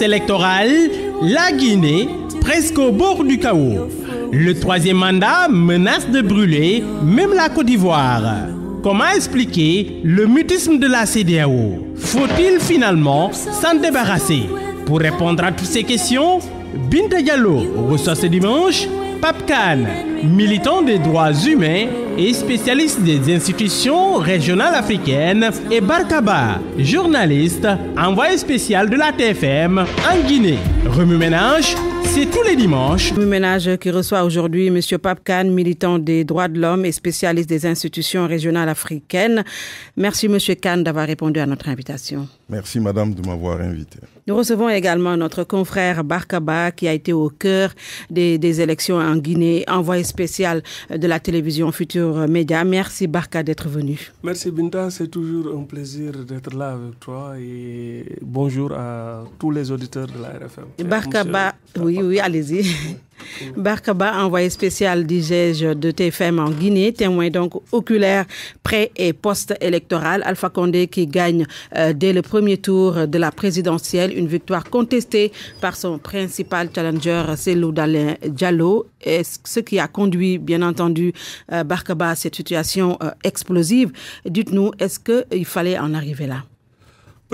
électorale la Guinée, presque au bord du chaos. Le troisième mandat menace de brûler même la Côte d'Ivoire. Comment expliquer le mutisme de la CDAO Faut-il finalement s'en débarrasser Pour répondre à toutes ces questions, Binta au reçoit ce dimanche PAPCAN militant des droits humains et spécialiste des institutions régionales africaines, et Barkaba, journaliste, envoyé spécial de la TFM en Guinée. Remue Ménage, c'est tous les dimanches. Remue Ménage qui reçoit aujourd'hui M. Papkan, militant des droits de l'homme et spécialiste des institutions régionales africaines. Merci M. Khan d'avoir répondu à notre invitation. Merci Madame de m'avoir invité. Nous recevons également notre confrère Barkaba qui a été au cœur des, élections en Guinée, envoyé spécial spécial de la télévision Futur Média. Merci Barca d'être venu. Merci Binta, c'est toujours un plaisir d'être là avec toi et bonjour à tous les auditeurs de la RFM. Barca, oui, oui, allez-y. Barkaba, envoyé spécial du de TFM en Guinée, témoin donc oculaire pré- et post-électoral. Alpha Condé qui gagne euh, dès le premier tour de la présidentielle, une victoire contestée par son principal challenger, Selou dallin Diallo, ce qui a conduit, bien entendu, euh, Barkaba à cette situation euh, explosive. Dites-nous, est-ce qu'il fallait en arriver là?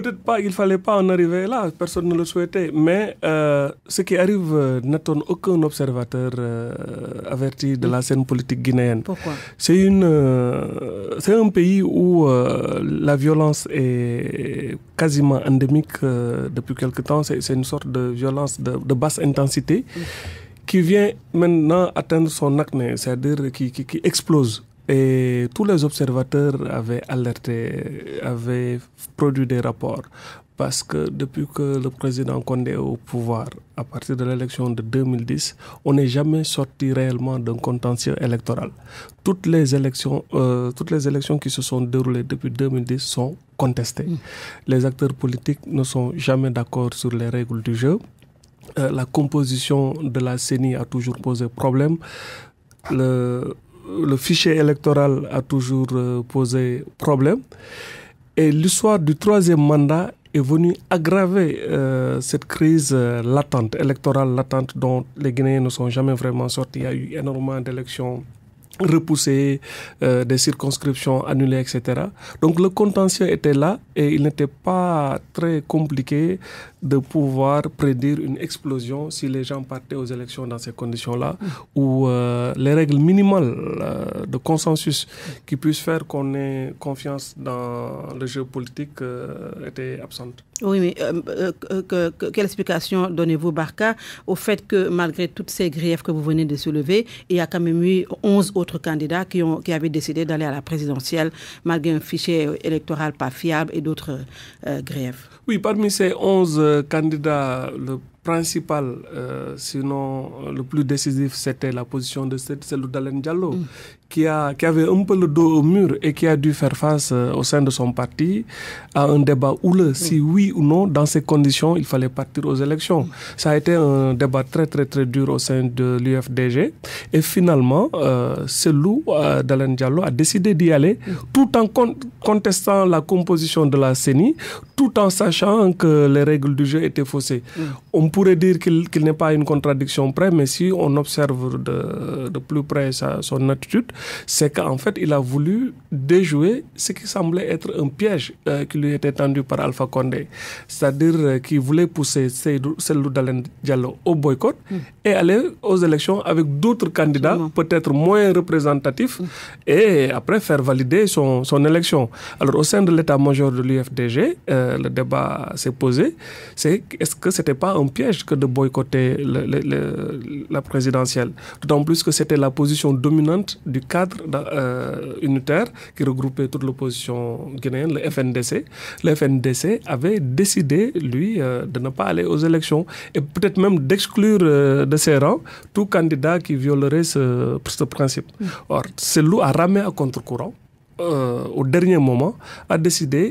Peut-être pas, il ne fallait pas en arriver là, personne ne le souhaitait, mais euh, ce qui arrive euh, n'étonne aucun observateur euh, averti de la scène politique guinéenne. Pourquoi C'est euh, un pays où la violence est quasiment endémique depuis quelque temps, c'est une sorte de violence de, basse intensité. qui vient maintenant atteindre son acné, c'est-à-dire qui, qui, explose. Et tous les observateurs avaient alerté, avaient produit des rapports. Parce que depuis que le président Condé est au pouvoir, à partir de l'élection de 2010, on n'est jamais sorti réellement d'un contentieux électoral. Toutes les élections, euh, toutes les élections qui se sont déroulées depuis 2010 sont contestées. Mm. Les acteurs politiques ne sont jamais d'accord sur les règles du jeu. Euh, la composition de la CENI a toujours posé problème. Le, euh, le fichier électoral a toujours euh, posé problème. Et l'histoire du troisième mandat est venue aggraver euh, cette crise latente, électorale latente, dont les Guinéens ne sont jamais vraiment sortis. Il y a eu énormément d'élections repoussées, des circonscriptions annulées, etc. Donc le contentieux était là et il n'était pas très compliqué de pouvoir prédire une explosion si les gens partaient aux élections dans ces conditions-là, où euh, les règles minimales euh, de consensus qui puissent faire qu'on ait confiance dans le jeu politique euh, étaient absentes. Oui, mais quelle explication donnez-vous, Barca, au fait que malgré toutes ces griefs que vous venez de soulever, il y a quand même eu 11 autres candidats qui, ont, qui avaient décidé d'aller à la présidentielle malgré un fichier électoral pas fiable et d'autres griefs Oui, parmi ces 11 le candidat, le principal, euh, sinon euh, le plus décisif, c'était la position de celle d'Alain Diallo qui, a, qui avait un peu le dos au mur et qui a dû faire face euh, au sein de son parti à un débat houleux, si oui ou non, dans ces conditions, il fallait partir aux élections. Ça a été un débat très très très dur au sein de l'UFDG. Et finalement, ce euh, loup euh, Diallo a décidé d'y aller tout en contestant la composition de la CENI, tout en sachant que les règles du jeu étaient faussées. On pourrait dire qu'il n'est pas une contradiction près, mais si on observe de, de plus près son attitude, c'est qu'en fait, il a voulu déjouer ce qui semblait être un piège euh, qui lui était tendu par Alpha Condé, c'est-à-dire euh, qu'il voulait pousser Seydou Dalen Diallo au boycott mm. et aller aux élections avec d'autres candidats, peut-être moins représentatifs, mm. et après faire valider son, son élection. Alors, au sein de l'état-major de l'UFDG, euh, le débat s'est posé, c'est est-ce que c'était pas un piège que de boycotter la présidentielle D'autant plus que c'était la position dominante du cadre bah, euh, unitaire qui regroupait toute l'opposition guinéenne, le FNDC. Le FNDC avait décidé, lui, euh, de ne pas aller aux élections et peut-être même d'exclure euh, de ses rangs tout candidat qui violerait ce, principe. Mm. Or, ce loup a ramé à contre-courant, au dernier moment, a décidé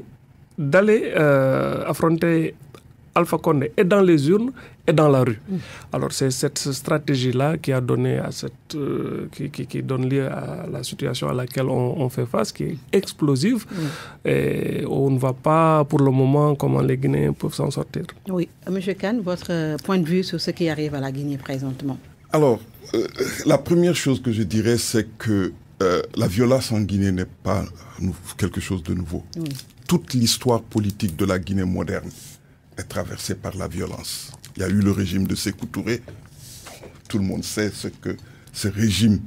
d'aller affronter Alpha Condé est dans les urnes et dans la rue. Alors c'est cette stratégie-là qui a donné à cette, euh, qui, donne lieu à la situation à laquelle on, fait face, qui est explosive mm. et on ne voit pas pour le moment comment les Guinéens peuvent s'en sortir. Oui, Monsieur Kahn, votre euh, point de vue sur ce qui arrive à la Guinée présentement. Alors, euh, la première chose que je dirais, c'est que la violence en Guinée n'est pas quelque chose de nouveau. Toute l'histoire politique de la Guinée moderne traversé par la violence. Il y a eu le régime de Sékou Touré. Tout le monde sait ce que ce régime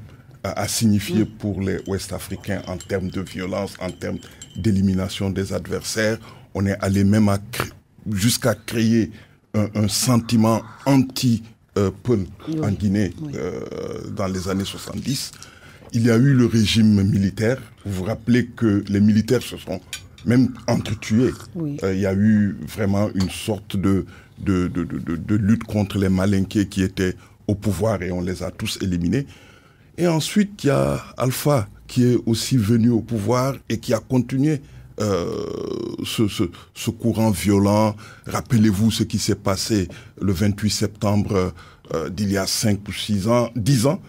a, signifié pour les Ouest-Africains en termes de violence, en termes d'élimination des adversaires. On est allé même jusqu'à créer un, sentiment anti-Peul en Guinée euh, dans les années 70. Il y a eu le régime militaire. Vous vous rappelez que les militaires se sont même entretués. Oui. Euh, il y a eu vraiment une sorte de, de, lutte contre les malinqués qui étaient au pouvoir et on les a tous éliminés. Et ensuite, il y a Alpha qui est aussi venu au pouvoir et qui a continué euh, ce, courant violent. Rappelez-vous ce qui s'est passé le 28 septembre euh, d'il y a 5 ou 6 ans, 10 ans,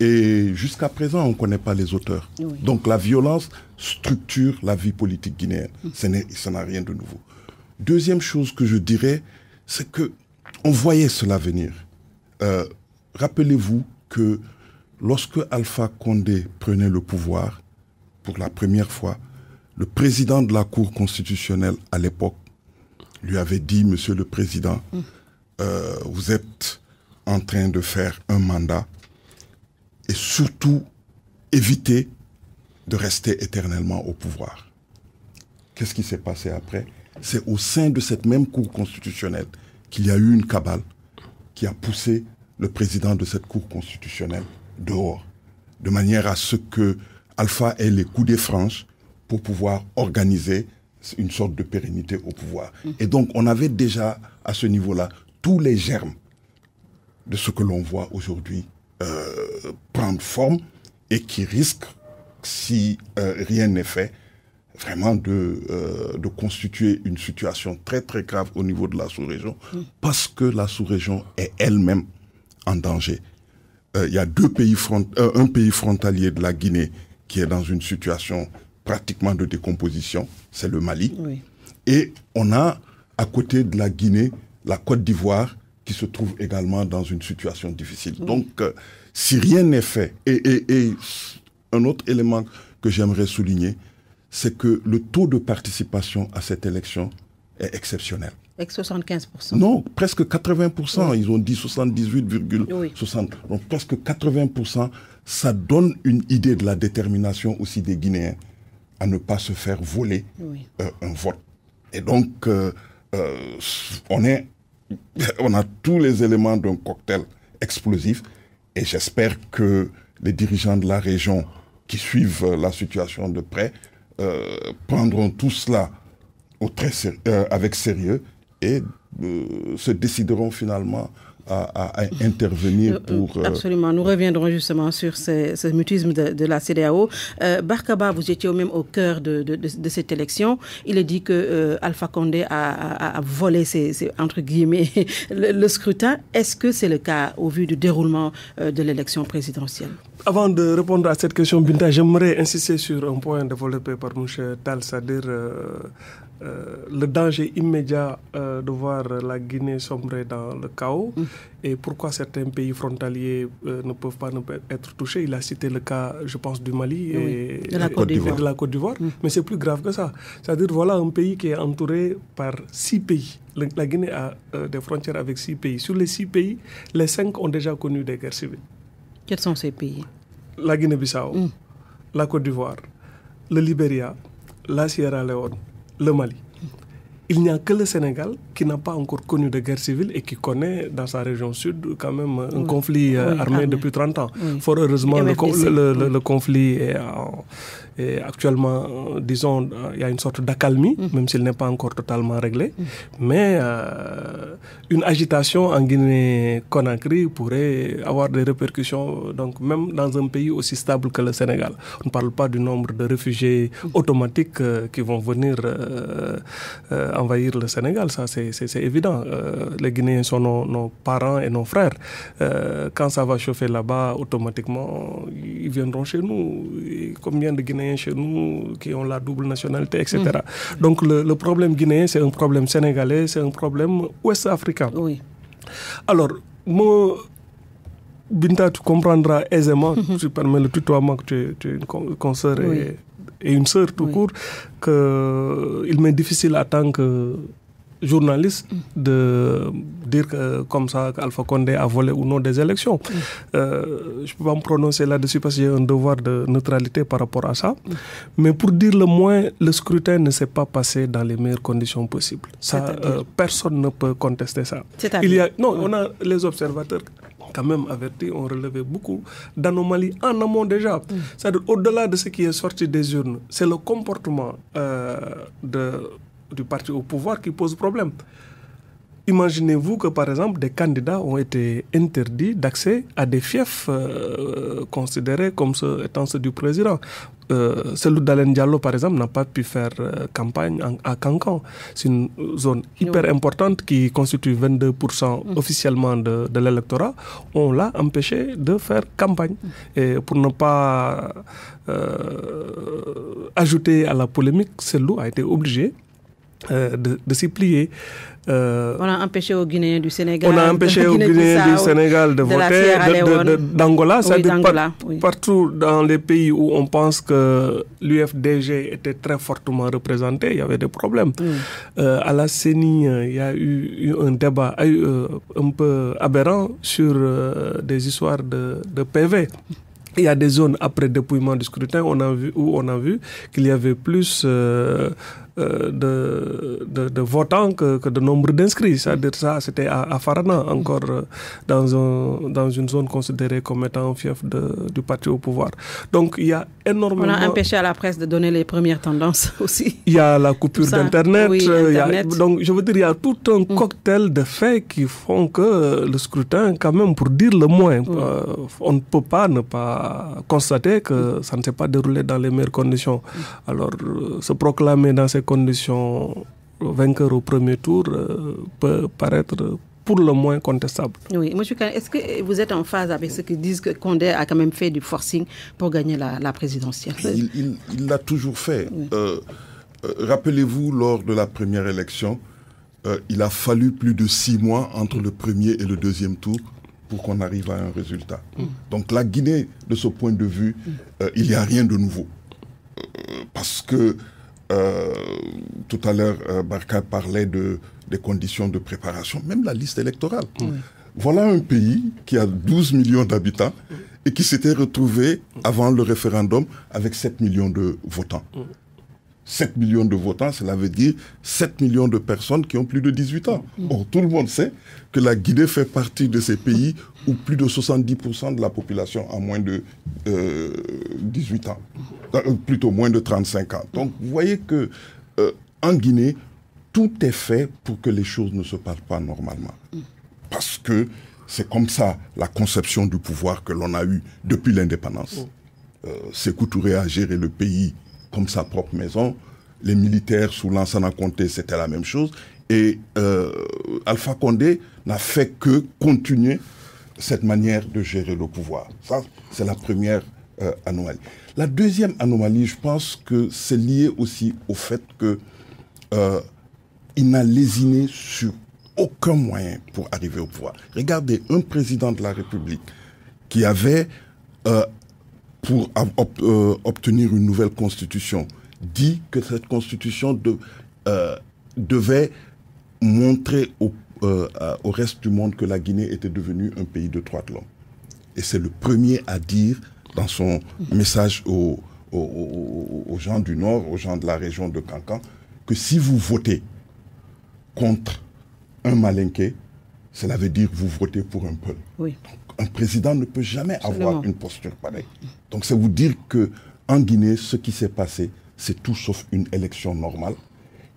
et jusqu'à présent, on ne connaît pas les auteurs. Donc la violence structure la vie politique guinéenne. Mm. Ce Ça n'a rien de nouveau. Deuxième chose que je dirais, c'est que on voyait cela venir. Euh, rappelez-vous que lorsque Alpha Condé prenait le pouvoir pour la première fois, le président de la Cour constitutionnelle à l'époque lui avait dit, Monsieur le Président, mm. euh, vous êtes en train de faire un mandat et surtout éviter de rester éternellement au pouvoir. Qu'est-ce qui s'est passé après C'est au sein de cette même Cour constitutionnelle qu'il y a eu une cabale qui a poussé le président de cette Cour constitutionnelle dehors, de manière à ce que Alpha ait les coups des franges pour pouvoir organiser une sorte de pérennité au pouvoir. Et donc on avait déjà à ce niveau-là tous les germes de ce que l'on voit aujourd'hui euh, prendre forme et qui risque, si euh, rien n'est fait, vraiment de, euh, de constituer une situation très très grave au niveau de la sous-région, parce que la sous-région est elle-même en danger. Il y a deux pays front, un pays frontalier de la Guinée qui est dans une situation pratiquement de décomposition, c'est le Mali. Et on a à côté de la Guinée la Côte d'Ivoire se trouve également dans une situation difficile. Donc, euh, si rien n'est fait, et, et, un autre élément que j'aimerais souligner, c'est que le taux de participation à cette élection est exceptionnel. Avec 75%. Non, presque 80%. Ils ont dit 78,60%. Donc presque 80%, ça donne une idée de la détermination aussi des Guinéens à ne pas se faire voler euh, un vote. Et donc, euh, on est euh, on a tous les éléments d'un cocktail explosif et j'espère que les dirigeants de la région qui suivent euh, la situation de près euh, prendront tout cela au avec sérieux et se décideront finalement à, intervenir euh, pour... Euh, absolument, nous reviendrons justement sur ce, ce mutisme de, la CDAO. Euh, Barkaba, vous étiez au même au cœur de, cette élection. Il est dit que Alpha Condé a, volé, ses, entre guillemets, le, scrutin. Est-ce que c'est le cas au vu du déroulement de l'élection présidentielle avant de répondre à cette question, Binta, j'aimerais insister sur un point développé par M. Tal, cest à euh, le danger immédiat euh, de voir la Guinée sombrer dans le chaos mm. et pourquoi certains pays frontaliers euh, ne peuvent pas être touchés. Il a cité le cas, je pense, du Mali et, de, la Côte d'Ivoire, mm. mais c'est plus grave que ça. C'est-à-dire, voilà un pays qui est entouré par six pays. la Guinée a des frontières avec six pays. Sur les six pays, les cinq ont déjà connu des guerres civiles. Quels sont ces pays La Guinée-Bissau, mm. la Côte d'Ivoire, le Libéria, la Sierra Leone le Mali. Il n'y a que le Sénégal qui n'a pas encore connu de guerre civile et qui connaît dans sa région sud quand même un conflit euh, armé, depuis 30 ans. Fort heureusement, le, le, le, conflit est en, actuellement, euh, disons, euh, il y a une sorte d'accalmie, mhm. même s'il n'est pas encore totalement réglé. Mais euh, une agitation en Guinée-Conakry pourrait avoir des répercussions, donc même dans un pays aussi stable que le Sénégal. On ne parle pas du nombre de réfugiés mhm. automatiques qui vont venir envahir le Sénégal, ça c'est évident. les Guinéens sont nos, parents et nos frères. quand ça va chauffer là-bas, automatiquement, ils viendront chez nous. combien de Guinéens chez nous qui ont la double nationalité, etc. Mm-hmm. Donc le, problème guinéen, c'est un problème sénégalais, c'est un problème ouest-africain. Oui. Alors, moi, Binta, tu comprendras aisément, mm-hmm. tu permets le tutoiement que tu, es, une consoeur et, et, une sœur tout court court, qu'il m'est difficile à tant que journaliste de dire que, comme ça qu'Alpha Condé a volé ou non des élections. Euh, je ne peux pas me prononcer là-dessus parce que j'ai un devoir de neutralité par rapport à ça. Mais pour dire le moins, le scrutin ne s'est pas passé dans les meilleures conditions possibles. Ça, euh, personne ne peut contester ça. Il y a, non, on a les observateurs quand même avertis ont relevé beaucoup d'anomalies en amont déjà. Mm. cest au-delà de ce qui est sorti des urnes, c'est le comportement euh, de du parti au pouvoir qui pose problème. Imaginez-vous que, par exemple, des candidats ont été interdits d'accès à des fiefs euh, considérés comme étant ceux du président. Euh, celui d'Alain Diallo, par exemple, n'a pas pu faire euh, campagne à Cancan. C'est une zone eh hyper importante qui constitue 22% mm. officiellement de, l'électorat. On l'a empêché de faire campagne. Et pour ne pas euh, ajouter à la polémique, Selou a été obligé euh, de, s'y plier. Euh, on a empêché aux Guinéens du Sénégal. On a empêché aux Guinéens du Sénégal de, voter, d'Angola, cest partout dans les pays où on pense que l'UFDG était très fortement représenté, il y avait des problèmes. Euh, à la CENI, il y a eu, un débat un peu aberrant sur des histoires de, PV. Il y a des zones après dépouillement du scrutin on a vu, où on a vu qu'il y avait plus euh, de, de, votants que, de nombre d'inscrits. C'est-à-dire ça, c'était à, Farana, encore euh, dans, un, dans une zone considérée comme étant un fief du parti au pouvoir. Donc il y a énormément... On a empêché à la presse de donner les premières tendances aussi. Il y a la coupure d'Internet. Euh, donc je veux dire, il y a tout un mm. cocktail de faits qui font que le scrutin, quand même, pour dire le moins, mm. on ne peut pas ne pas constater que ça ne s'est pas déroulé dans les meilleures conditions. Mm. Alors se proclamer dans ces conditions vainqueur au premier tour euh, peut paraître pour le moins contestable. Oui, Kane, est-ce que vous êtes en phase avec ceux qui disent que Condé a quand même fait du forcing pour gagner la, présidentielle Il l'a toujours fait. Euh, euh, rappelez-vous, lors de la première élection, il a fallu plus de six mois entre le premier et le deuxième tour pour qu'on arrive à un résultat. Mm. Donc la Guinée, de ce point de vue, mm. il n'y a rien de nouveau. parce que euh, tout à l'heure, euh, Barca parlait de, des conditions de préparation, même la liste électorale. Voilà un pays qui a 12 millions d'habitants et qui s'était retrouvé avant le référendum avec 7 millions de votants. 7 millions de votants, cela veut dire 7 millions de personnes qui ont plus de 18 ans. tout le monde sait que la Guinée fait partie de ces pays plus de 70% de la population a moins de 18 euh, ans, euh, plutôt moins de 35 ans. Donc vous voyez que euh, en Guinée, tout est fait pour que les choses ne se passent pas normalement. Parce que c'est comme ça la conception du pouvoir que l'on a eu depuis l'indépendance. Oh. C'est couturé à gérer le pays comme sa propre maison. Les militaires sous à Comté, c'était la même chose. Et Alpha Condé n'a fait que continuer cette manière de gérer le pouvoir. Ça, c'est la première euh, anomalie. La deuxième anomalie, je pense que c'est lié aussi au fait qu'il euh, n'a lésiné sur aucun moyen pour arriver au pouvoir. Regardez, un président de la République qui avait, euh, pour obtenir une nouvelle constitution, dit que cette constitution devait montrer au euh, au reste du monde que la Guinée était devenue un pays de droits de l'homme. Et c'est le premier à dire dans son message aux, gens du Nord, aux gens de la région de Cancan, que si vous votez contre un malinqué, cela veut dire que vous votez pour un peuple. un président ne peut jamais avoir une posture pareille. Donc c'est vous dire que en Guinée, ce qui s'est passé, c'est tout sauf une élection normale.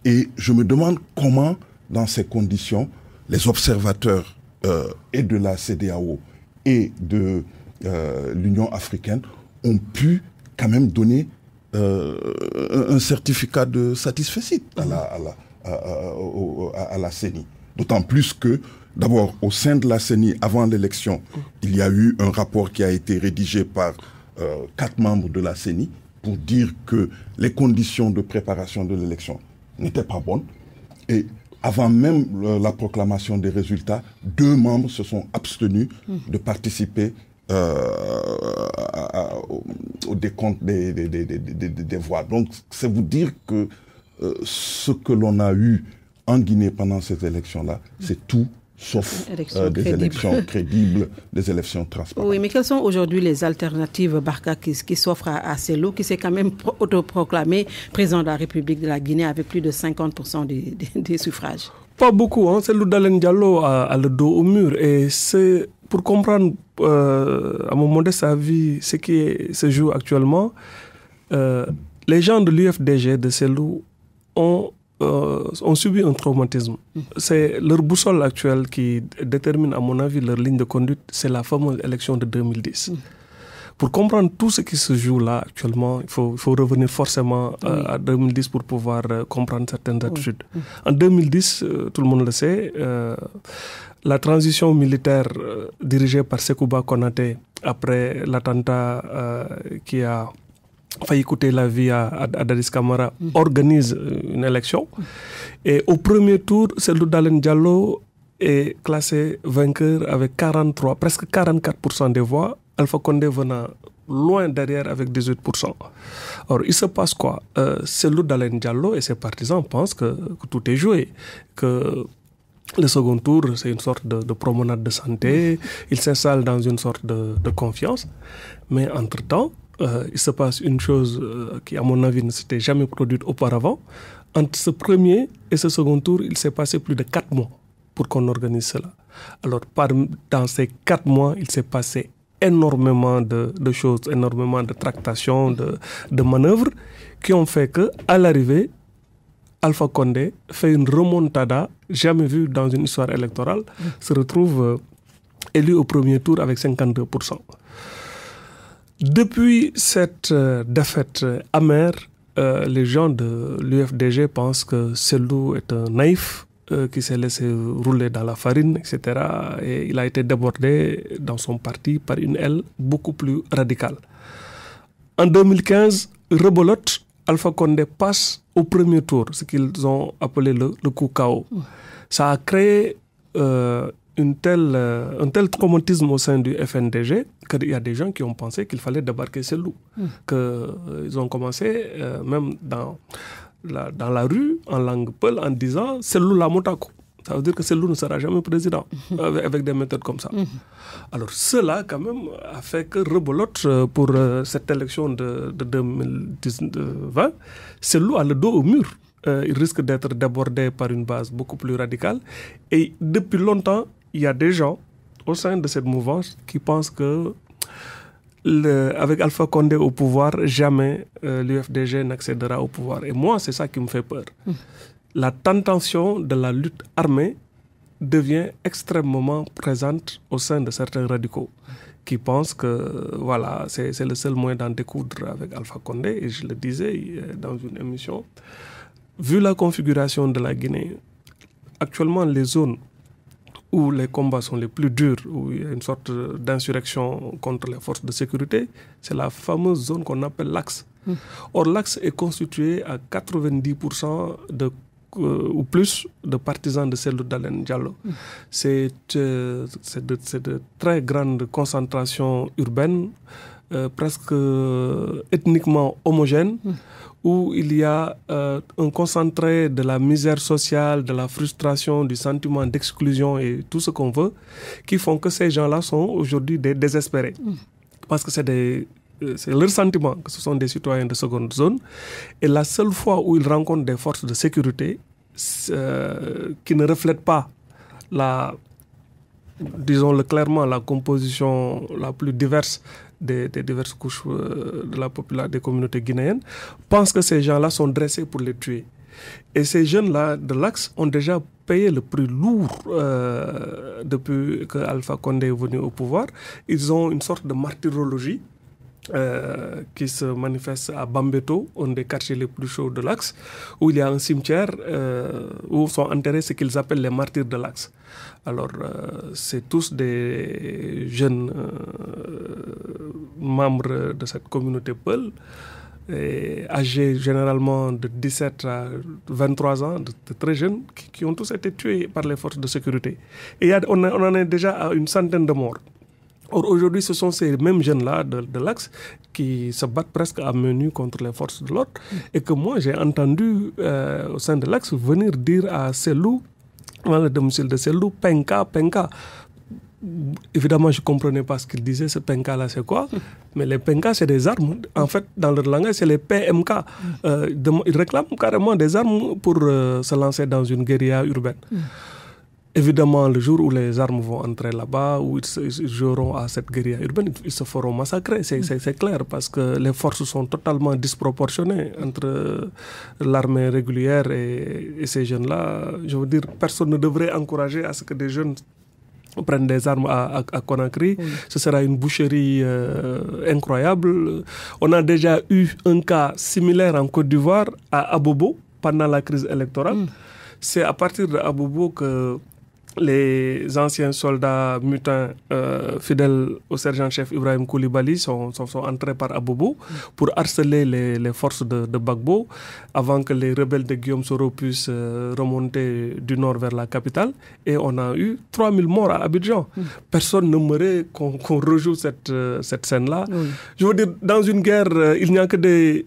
Et je me demande comment, dans ces conditions, les observateurs euh, et de la CDAO et de euh, l'Union africaine ont pu quand même donner euh, un certificat de satisfaction à la, à CENI. D'autant plus que, d'abord, au sein de la CENI, avant l'élection, il y a eu un rapport qui a été rédigé par quatre membres de la CENI pour dire que les conditions de préparation de l'élection n'étaient pas bonnes. Et avant même la proclamation des résultats, deux membres se sont abstenus hmm. de participer euh, au décompte des, voix. Donc, c'est vous dire que euh, ce que l'on a eu en Guinée pendant ces élections-là, hmm. c'est tout sauf euh, des élections crédibles, des élections transparentes. Oui, mais quelles sont aujourd'hui les alternatives, Barca, qui, s'offrent à, à qui s'est quand même autoproclamé président de la République de la Guinée avec plus de 50% des, suffrages Pas beaucoup. Hein. C'est Dalen Diallo a, le dos au mur. Et c'est pour comprendre, euh, à mon sa vie, ce qui se joue actuellement, euh, les gens de l'UFDG de Célou ont euh, on ont subi un traumatisme. C'est leur boussole actuelle qui détermine, à mon avis, leur ligne de conduite. C'est la fameuse élection de 2010. Mm. Pour comprendre tout ce qui se joue là actuellement, il faut, revenir forcément euh, à 2010 pour pouvoir euh, comprendre certaines attitudes. Mm. En 2010, tout le monde le sait, la transition militaire dirigée par Sekouba Konate après l'attentat qui a Enfin, écouter la vie à, à, Kamara, organise une élection. Et au premier tour, c'est Dalen Diallo est classé vainqueur avec 43, presque 44% des voix. Alpha Condé venant loin derrière avec 18%. Or, il se passe quoi euh, Diallo et ses partisans pensent que, tout est joué, que le second tour, c'est une sorte de, promenade de santé. Il s'installe dans une sorte de, de confiance. Mais entre-temps, euh, il se passe une chose euh, qui, à mon avis, ne s'était jamais produite auparavant. Entre ce premier et ce second tour, il s'est passé plus de quatre mois pour qu'on organise cela. Alors, dans ces quatre mois, il s'est passé énormément de, choses, énormément de tractations, de, manœuvres qui ont fait que, à l'arrivée, Alpha Condé fait une remontada jamais vue dans une histoire électorale, mmh. se retrouve euh, élu au premier tour avec 52%. Depuis cette euh, défaite euh, amère, euh, les gens de l'UFDG pensent que Selou est un naïf qui s'est laissé rouler dans la farine, etc. Et il a été débordé dans son parti par une aile beaucoup plus radicale. En 2015, rebolote, Alpha Condé passe au premier tour, ce qu'ils ont appelé le, coup KO. Ça a créé euh, telle, euh, un tel traumatisme au sein du FNDG qu'il y a des gens qui ont pensé qu'il fallait débarquer ces loups. Hmm. Que, euh, ils ont commencé, euh, même dans la, dans la rue, en langue peul, en disant c'est loup la motako. Ça veut dire que Selou ne sera jamais président hmm. avec, des méthodes comme ça. Hmm. Alors cela, quand même, a fait que rebolote pour cette élection de, de 2020, Selou a le dos au mur. il risque d'être débordé par une base beaucoup plus radicale. Et depuis longtemps, il y a des gens au sein de cette mouvance qui pensent que le, avec Alpha Condé au pouvoir, jamais euh, l'UFDG n'accédera au pouvoir. Et moi, c'est ça qui me fait peur. Hum. La tentation de la lutte armée devient extrêmement présente au sein de certains radicaux qui pensent que voilà, c'est le seul moyen d'en découdre avec Alpha Condé. Et je le disais euh, dans une émission, vu la configuration de la Guinée, actuellement les zones où les combats sont les plus durs, où il y a une sorte d'insurrection contre les forces de sécurité, c'est la fameuse zone qu'on appelle l'axe. Hmm. Or, l'axe est constitué à 90% de euh, ou plus de partisans de celle d'Alen Diallo. Hmm. Euh, c'est de, très grandes concentrations urbaines, euh, presque ethniquement homogènes. Hmm où il y a euh, un concentré de la misère sociale, de la frustration, du sentiment d'exclusion et tout ce qu'on veut, qui font que ces gens-là sont aujourd'hui des désespérés. Mm. Parce que c'est des euh, leur sentiment que ce sont des citoyens de seconde zone. Et la seule fois où ils rencontrent des forces de sécurité euh, qui ne reflètent pas la disons-le clairement, la composition la plus diverse des, diverses couches euh, de la population des communautés guinéennes, pense que ces gens-là sont dressés pour les tuer. Et ces jeunes-là de l'Axe ont déjà payé le prix lourd euh, depuis que Alpha Condé est venu au pouvoir. Ils ont une sorte de martyrologie euh, qui se manifeste à Bambeto, un des quartiers les plus chauds de l'Axe, où il y a un cimetière euh, où sont enterrés ce qu'ils appellent les martyrs de l'Axe. Alors, euh, c'est tous des jeunes membres de cette communauté Peul, âgés généralement de 17 à 23 ans, de, très jeunes, qui, ont tous été tués par les forces de sécurité. Et on en est déjà à une centaine de morts. Or, aujourd'hui, ce sont ces mêmes jeunes-là de, l'Axe qui se battent presque à menu contre les forces de l'ordre. Et que moi, j'ai entendu euh, au sein de l'Axe venir dire à Selou, dans le domicile de Selou, Penka, Penka. Évidemment, je ne comprenais pas ce qu'il disait, ce penka-là, c'est quoi Mais les penka, c'est des armes. En fait, dans leur langage, c'est les PMK. Euh, ils réclament carrément des armes pour euh, se lancer dans une guérilla urbaine. Évidemment, le jour où les armes vont entrer là-bas, où ils, joueront à cette guérilla urbaine, ils se feront massacrer, c'est clair, parce que les forces sont totalement disproportionnées entre l'armée régulière et, ces jeunes-là. Je veux dire, personne ne devrait encourager à ce que des jeunes prennent des armes à, Conakry. Ce sera une boucherie euh, incroyable. On a déjà eu un cas similaire en Côte d'Ivoire, à Abobo, pendant la crise électorale. Mm. C'est à partir d'Abobo que les anciens soldats mutins euh, fidèles au sergent-chef Ibrahim Koulibaly sont, entrés par Abobo pour harceler les, forces de, Bagbo avant que les rebelles de Guillaume Soro puissent euh, remonter du nord vers la capitale. Et on a eu 3000 morts à Abidjan. Mm. Personne ne qu'on rejoue cette, euh, scène-là. Je veux dire, dans une guerre, il n'y a que des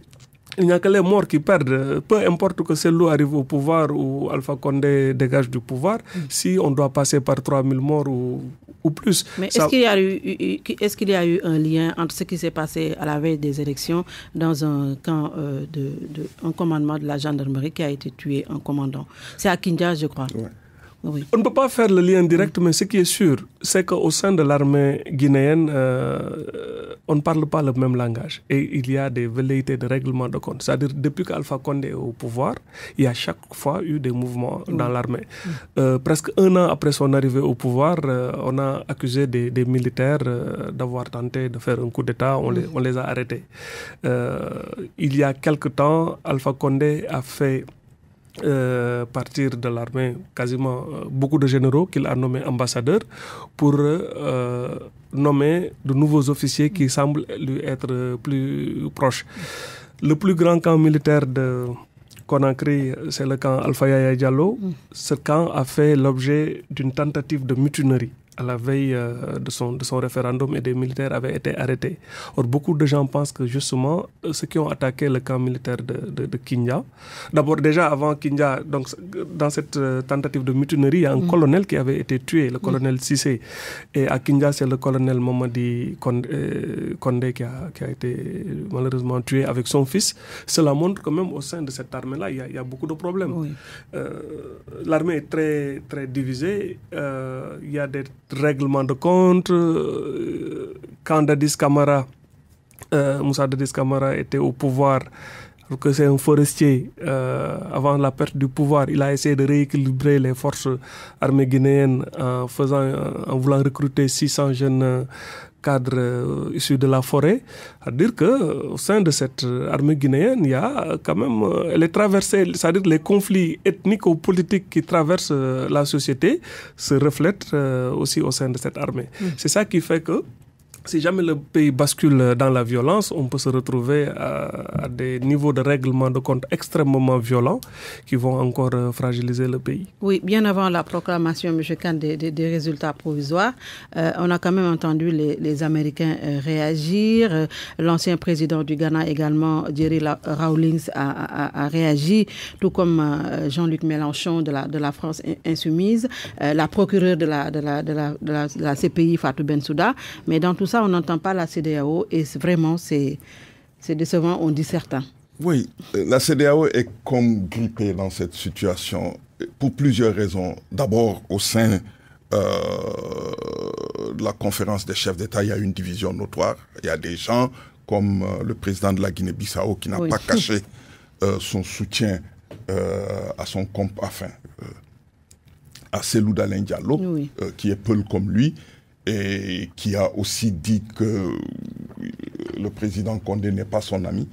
il n'y a que les morts qui perdent. Peu importe que Selou arrive au pouvoir ou Alpha Condé dégage du pouvoir, mm. si on doit passer par 3000 morts ou, plus. Mais est-ce qu'il y, a eu, a un lien entre ce qui s'est passé à la veille des élections dans un camp euh, de, un commandement de la gendarmerie qui a été tué un commandant C'est à Kindia, je crois. On ne peut pas faire le lien direct, mais ce qui est sûr, c'est qu'au sein de l'armée guinéenne, euh, euh, on ne parle pas le même langage. Et il y a des velléités de règlement de compte. C'est-à-dire, depuis qu'Alpha Condé est au pouvoir, il y a chaque fois eu des mouvements dans l'armée. Euh, presque un an après son arrivée au pouvoir, on a accusé des, militaires d'avoir tenté de faire un coup d'État. On, on, les a arrêtés. il y a quelque temps, Alpha Condé a fait euh, partir de l'armée quasiment euh, beaucoup de généraux qu'il a nommés ambassadeurs pour euh, nommer de nouveaux officiers qui semblent lui être plus proches. Le plus grand camp militaire de Conakry, c'est le camp Alpha Yaya Diallo. Mm. Ce camp a fait l'objet d'une tentative de mutinerie à la veille euh, de son, de son référendum et des militaires avaient été arrêtés. Or, beaucoup de gens pensent que justement, euh, ceux qui ont attaqué le camp militaire de, de, d'abord déjà avant Kinja, donc, dans cette euh, tentative de mutinerie, il y a un mm. colonel qui avait été tué, le colonel Sissé. Mm. Et à Kinja, c'est le colonel Mamadi Kondé qui a, qui a, été malheureusement tué avec son fils. Cela montre quand même au sein de cette armée-là, il, y a beaucoup de problèmes. L'armée est très, très divisée. il y a des règlement de compte. Quand euh, Camara, euh, Moussa Dadis Kamara était au pouvoir, que c'est un forestier, euh, avant la perte du pouvoir, il a essayé de rééquilibrer les forces armées guinéennes en, faisant, en voulant recruter 600 jeunes cadre euh, issu de la forêt, à dire que euh, au sein de cette euh, armée guinéenne, il y a quand même les traversée, c'est-à-dire les conflits ethniques ou politiques qui traversent la société se reflètent aussi au sein de cette armée. Mm. C'est ça qui fait que si jamais le pays bascule dans la violence, on peut se retrouver à, des niveaux de règlement de compte extrêmement violents qui vont encore euh, fragiliser le pays. Oui, bien avant la proclamation, M. Khan, des, résultats provisoires, euh, on a quand même entendu les, Américains euh, réagir. L'ancien président du Ghana également, Jerry Rawlings, a, a, réagi, tout comme Jean-Luc Mélenchon de la, de la France insoumise, la procureure de la, de de la, de la CPI, Fatou Bensouda. Mais dans tout ça, on n'entend pas la CDAO et vraiment, c'est décevant, on dit certains. Oui, euh, la CDAO est comme grippée dans cette situation euh, pour plusieurs raisons. D'abord, au sein euh, de la conférence des chefs d'État, il y a une division notoire. Il y a des gens comme le président de la Guinée-Bissau qui n'a pas caché son soutien à son compte, à Selou Diallo, qui est peu comme lui, et qui a aussi dit que le président Condé n'est pas son ami.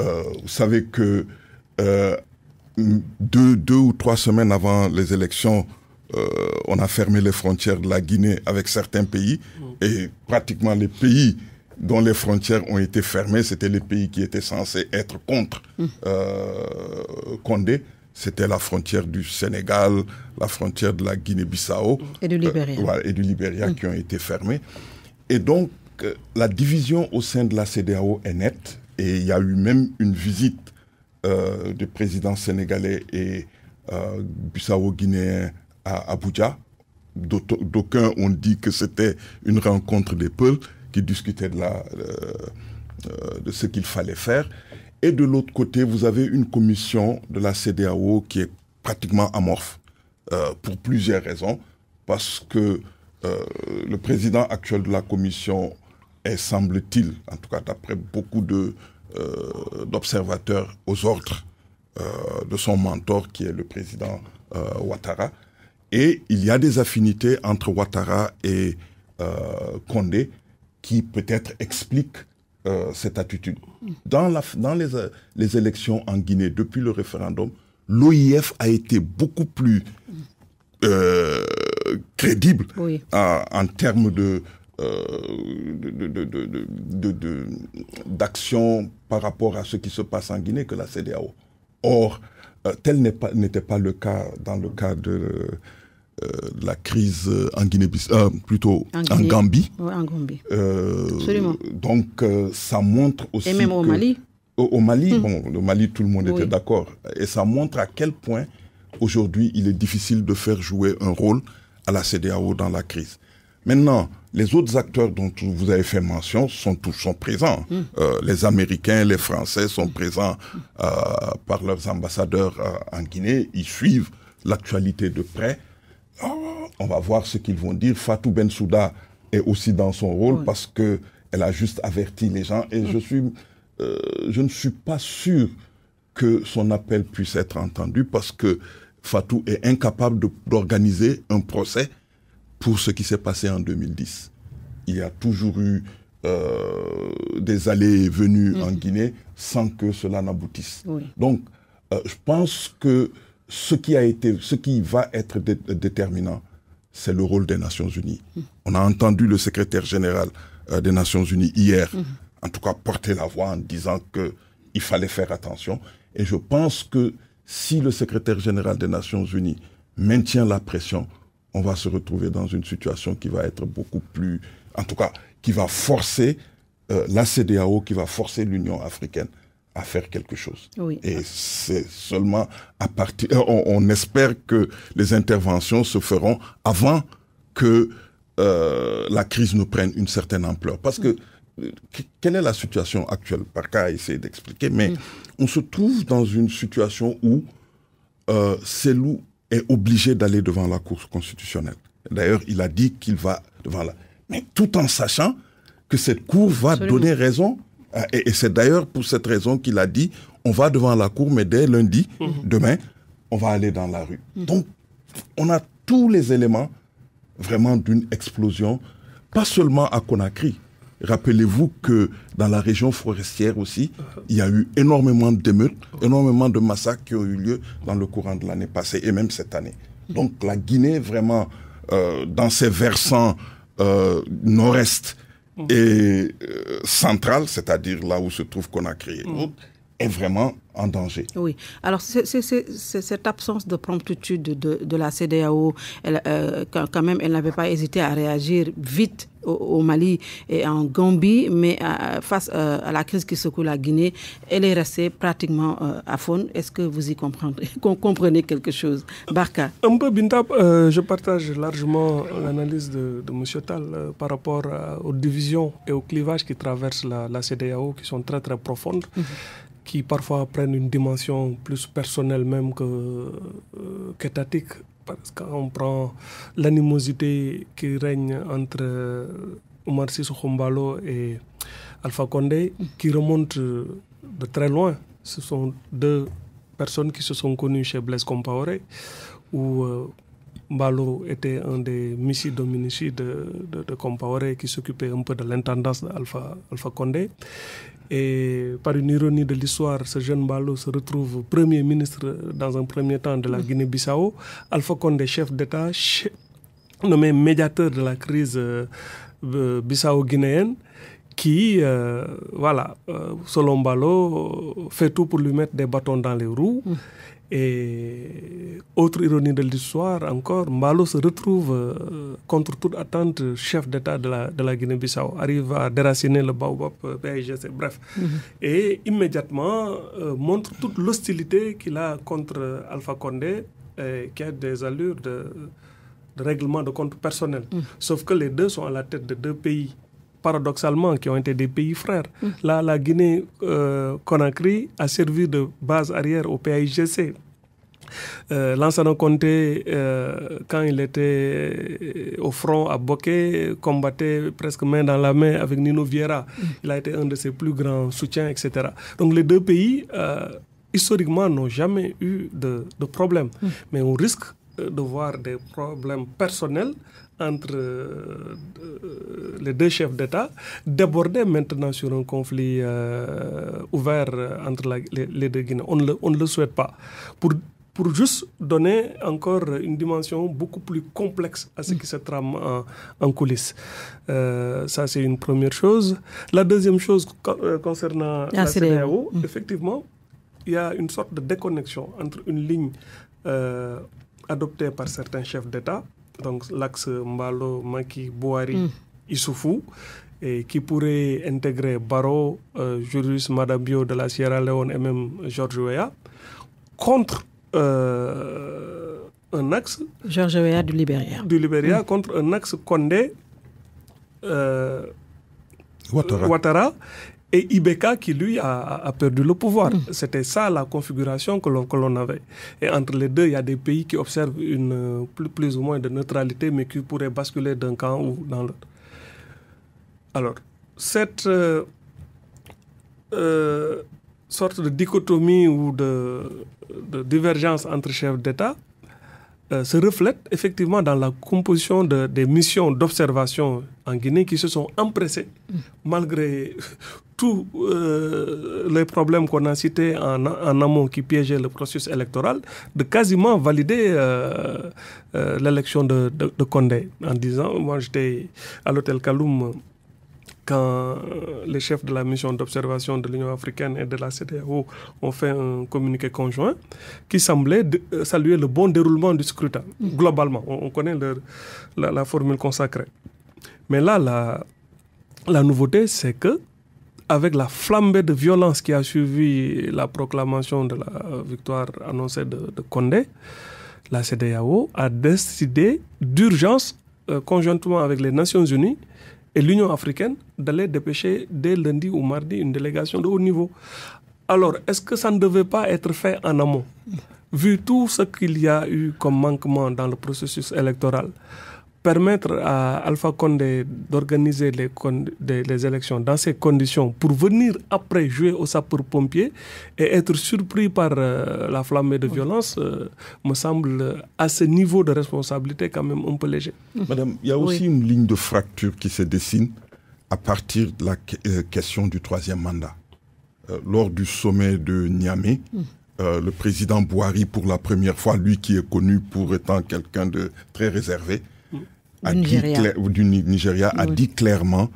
Euh, vous savez que euh, deux, deux, ou trois semaines avant les élections, euh, on a fermé les frontières de la Guinée avec certains pays mm. et pratiquement les pays dont les frontières ont été fermées, c'était les pays qui étaient censés être contre mm. Condé c'était la frontière du Sénégal, la frontière de la Guinée-Bissau et du Libéria, euh, qui mm. ont été fermées. Et donc, euh, la division au sein de la CDAO est nette. Et il y a eu même une visite euh, du président sénégalais et bissau-guinéen à Abuja. D'aucuns ont dit que c'était une rencontre des peuples qui discutaient de ce qu'il fallait faire. Et de l'autre côté, vous avez une commission de la CDAO qui est pratiquement amorphe, euh, pour plusieurs raisons. Parce que euh, le président actuel de la commission est, semble-t-il, en tout cas d'après beaucoup euh, d'observateurs aux ordres de son mentor, qui est le président Ouattara. Et il y a des affinités entre Ouattara et Condé qui peut-être expliquent euh, cette attitude. Dans, les, élections en Guinée, depuis le référendum, l'OIF a été beaucoup plus euh, crédible en termes euh, de, d'action par rapport à ce qui se passe en Guinée que la CDAO. Or, tel n'était pas, pas, le cas dans le cas de, euh, la crise en Guinée, euh, plutôt en, Gambie. en Gambie. Euh, donc ça montre aussi. Et même au Mali. Au, Mali, hmm. bon, le Mali, tout le monde était d'accord. Et ça montre à quel point aujourd'hui il est difficile de faire jouer un rôle à la CDAO dans la crise. Maintenant, les autres acteurs dont vous avez fait mention sont tous sont présents. Hmm. les Américains, les Français sont présents par leurs ambassadeurs en Guinée. Ils suivent l'actualité de près on va voir ce qu'ils vont dire. Fatou Bensouda est aussi dans son rôle parce que elle a juste averti les gens et je suis, euh, je ne suis pas sûr que son appel puisse être entendu parce que Fatou est incapable d'organiser un procès pour ce qui s'est passé en 2010. Il y a toujours eu euh, des allées et venues en mhm. Guinée sans que cela n'aboutisse. Donc, euh, je pense que ce qui ce qui va être déterminant, c'est le rôle des Nations Unies. Mm. On a entendu le secrétaire général euh, des Nations Unies hier, mm. en tout cas porter la voix en disant qu'il fallait faire attention. Et je pense que si le secrétaire général des Nations Unies maintient la pression, on va se retrouver dans une situation qui va être beaucoup plus, en tout cas, qui va forcer euh, la CDAO, qui va forcer l'Union africaine à faire quelque chose. Et c'est seulement à partir, euh, on, espère que les interventions se feront avant que euh, la crise ne prenne une certaine ampleur. Parce que euh, quelle est la situation actuelle par a essayé d'expliquer, mais mm. on se trouve dans une situation où euh, Selou est obligé d'aller devant la Cour constitutionnelle. D'ailleurs, il a dit qu'il va devant la... Mais tout en sachant que cette Cour va donner raison ah, et, c'est d'ailleurs pour cette raison qu'il a dit, on va devant la cour, mais dès lundi, mhm. demain, on va aller dans la rue. Donc, on a tous les éléments vraiment d'une explosion, pas seulement à Conakry. Rappelez-vous que dans la région forestière aussi, il y a eu énormément de d'émeutes, énormément de massacres qui ont eu lieu dans le courant de l'année passée et même cette année. Donc la Guinée, vraiment, euh, dans ses versants euh, nord-est, Mhm. et euh, centrale, c'est-à-dire là où se trouve qu'on a créé, est vraiment en danger. Oui. Alors, c'est cette absence de promptitude de, la CDAO, euh, quand même, elle n'avait pas hésité à réagir vite au, Mali et en Gambie, mais euh, face euh, à, la crise qui secoue la Guinée, elle est restée pratiquement euh, à fond. Est-ce que vous y comprenez, quelque chose Barca Un peu, Bintab, je partage largement l'analyse de, de M. Tal par rapport aux divisions et aux clivages qui traversent la, la CDAO, qui sont très très profondes. Mhm. qui parfois prennent une dimension plus personnelle même que qu'étatique parce qu'on prend l'animosité qui règne entre Omar Sissou et Alpha Condé, qui remonte de très loin. Ce sont deux personnes qui se sont connues chez Blaise Compaoré, où euh, Mbalo était un des missiles dominici de, Compaoré qui s'occupait un peu de l'intendance d'Alpha Alpha Condé. Et par une ironie de l'histoire, ce jeune Balo se retrouve premier ministre dans un premier temps de la Guinée-Bissau. Alpha Condé, chef d'État, nommé médiateur de la crise euh, euh, bissau-guinéenne, qui, euh, voilà, selon Balo, fait tout pour lui mettre des bâtons dans les roues. Et autre ironie de l'histoire encore, Malo se retrouve euh, contre toute attente chef d'État de la, Guinée-Bissau, arrive à déraciner le Baobab, euh, PIGC, bref, mhm. et immédiatement euh, montre toute l'hostilité qu'il a contre Alpha Condé, qui a des allures de, règlement de compte personnel. Mhm. Sauf que les deux sont à la tête de deux pays paradoxalement, qui ont été des pays frères. Mm. Là, la Guinée-Conakry euh, a servi de base arrière au PAIGC. Euh, Lansana euh, quand il était euh, au front à Boké, combattait presque main dans la main avec Nino Vieira. Mm. Il a été un de ses plus grands soutiens, etc. Donc les deux pays, historiquement, n'ont jamais eu de, problème. Mm. Mais on risque de voir des problèmes personnels entre euh, les deux chefs d'État débordait maintenant sur un conflit euh, ouvert entre les, deux Guinées. On, ne le, souhaite pas. Pour, pour juste donner encore une dimension beaucoup plus complexe à ce qui se trame en, coulisses. Euh, ça, c'est une première chose. La deuxième chose concernant la, la e e mm. effectivement, il y a une sorte de déconnexion entre une ligne adoptée par certains chefs d'État donc l'axe Mbalo, Maki, Boari, hmm. Isoufou qui pourrait intégrer Barreau, Julius Madabio de la Sierra Leone et même George Weah, contre euh, un axe. Georges Weah du Libéria. Du Libéria, hmm. contre un axe Condé. Euh, Ouattara et Ibeka qui, lui, a, perdu le pouvoir. Mm. C'était ça la configuration que l'on avait. Et entre les deux, il y a des pays qui observent une plus, plus ou moins de neutralité, mais qui pourraient basculer d'un camp ou dans l'autre. Alors, cette euh, euh, sorte de dichotomie ou de, de divergence entre chefs d'État euh, se reflète effectivement dans la composition des missions d'observation en Guinée qui se sont empressées, mm. malgré tous euh, les problèmes qu'on a cités en, amont qui piégeaient le processus électoral, de quasiment valider euh, l'élection de, Condé en disant, moi j'étais à l'hôtel Kaloum quand euh, les chefs de la mission d'observation de l'Union africaine et de la CDAO ont fait un communiqué conjoint qui semblait euh, saluer le bon déroulement du scrutin. Globalement, on, connaît la, formule consacrée. Mais là, la, nouveauté, c'est que avec la flambée de violence qui a suivi la proclamation de la victoire annoncée de, Condé, la CDAO a décidé d'urgence, euh, conjointement avec les Nations Unies, et l'Union africaine d'aller dépêcher dès lundi ou mardi une délégation de haut niveau. Alors, est-ce que ça ne devait pas être fait en amont, vu tout ce qu'il y a eu comme manquement dans le processus électoral permettre à Alpha Condé d'organiser les, les, élections dans ces conditions pour venir après jouer au sapeur-pompier et être surpris par euh, la flammée de violence euh, me semble à ce niveau de responsabilité quand même un peu léger. Madame, il y a aussi une ligne de fracture qui se dessine à partir de la euh, question du troisième mandat. lors du sommet de Niamey, mm. le président Bouhari, pour la première fois, lui qui est connu pour étant quelqu'un de très réservé, du Nigeria, a dit clairement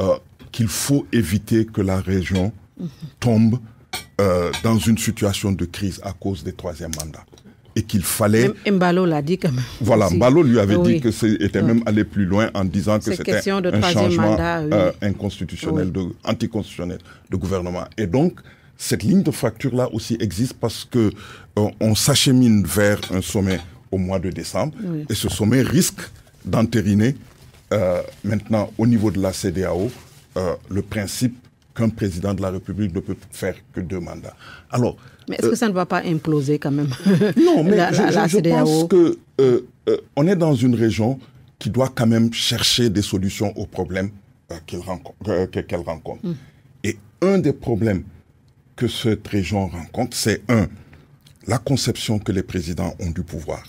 euh, qu'il faut éviter que la région mhm. tombe euh, dans une situation de crise à cause des troisièmes mandats. Et qu'il fallait. Mbalo l'a dit quand même. Voilà, Mbalo lui avait dit que c'était même allé plus loin en disant que c'était un, changement euh, inconstitutionnel, de, anticonstitutionnel de gouvernement. Et donc, cette ligne de fracture-là aussi existe parce que on s'achemine vers un sommet au mois de décembre et ce sommet risque d'entériner euh, maintenant au niveau de la CDAO euh, le principe qu'un président de la République ne peut faire que deux mandats. Alors, mais est-ce que euh, ça ne va pas imploser quand même Non, mais la, je, je pense que on est dans une région qui doit quand même chercher des solutions aux problèmes qu'elle rencontre. Mm. Et un des problèmes que cette région rencontre, c'est un, la conception que les présidents ont du pouvoir.